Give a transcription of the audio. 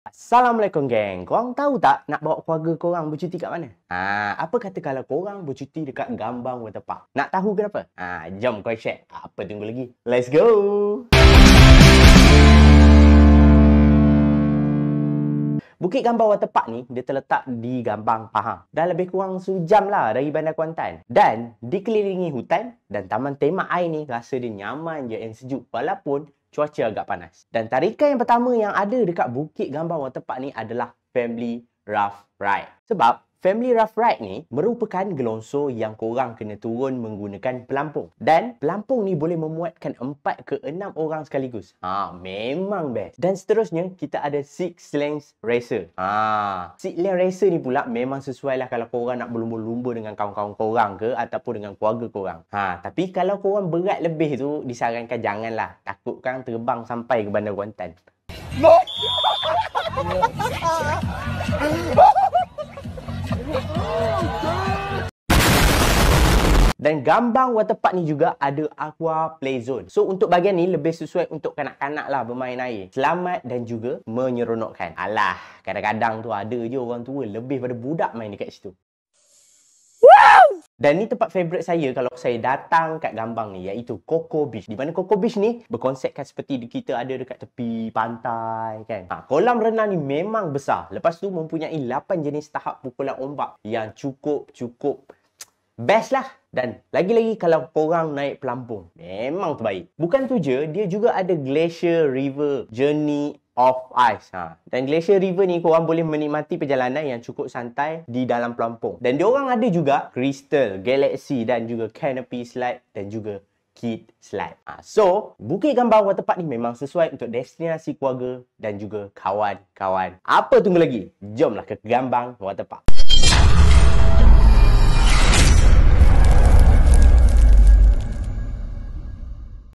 Assalamualaikum geng. Korang tahu tak nak bawa keluarga korang bercuti kat mana? Ha, apa kata kalau korang bercuti dekat Gambang Waterpark? Nak tahu kenapa? Ha, jom kau share. Apa tunggu lagi? Let's go! Bukit Gambang Waterpark ni, dia terletak di Gambang Pahang. Dah lebih kurang sejam lah dari Bandar Kuantan. Dan dikelilingi hutan dan taman tema air ni rasa dia nyaman je and sejuk. Walaupun cuaca agak panas. Dan tarikan yang pertama yang ada dekat Bukit Gambar Waterpark ni adalah Family Rough Ride. Sebab Family Rough Ride ni merupakan gelongsor yang korang kena turun menggunakan pelampung. Dan pelampung ni boleh memuatkan 4 ke 6 orang sekaligus. Ha, memang best. Dan seterusnya, kita ada Six Lens Racer. Ha, Six Lens Racer ni pula memang sesuai lah kalau korang nak berlumba-lumba dengan kawan-kawan korang ke ataupun dengan keluarga korang. Ha, tapi kalau korang berat lebih tu, disarankan janganlah. Takutkan terbang sampai ke Bandar Kuantan. No! Dan gambang waterpark ni juga ada aqua play zone. So untuk bahagian ni lebih sesuai untuk kanak-kanak lah bermain air. Selamat dan juga menyeronokkan. Alah, kadang-kadang tu ada je orang tua lebih pada budak main dekat situ. Dan ni tempat favourite saya kalau saya datang kat gambang ni iaitu Coco Beach. Di mana Coco Beach ni berkonsepkan seperti kita ada dekat tepi pantai kan. Ha, kolam renang ni memang besar. Lepas tu mempunyai 8 jenis tahap pukulan ombak yang cukup-cukup best lah. Dan lagi-lagi kalau korang naik pelampung, memang terbaik. Bukan tu je, dia juga ada Glacier River Journey of Ice. Ha. Dan Glacier River ni korang boleh menikmati perjalanan yang cukup santai di dalam pelampung. Dan diorang ada juga Crystal, Galaxy dan juga Canopy Slide dan juga Kid Slide. Ha. So, Bukit Gambar Waterpark ni memang sesuai untuk destinasi keluarga dan juga kawan-kawan. Apa tunggu lagi? Jomlah ke Gambang Waterpark.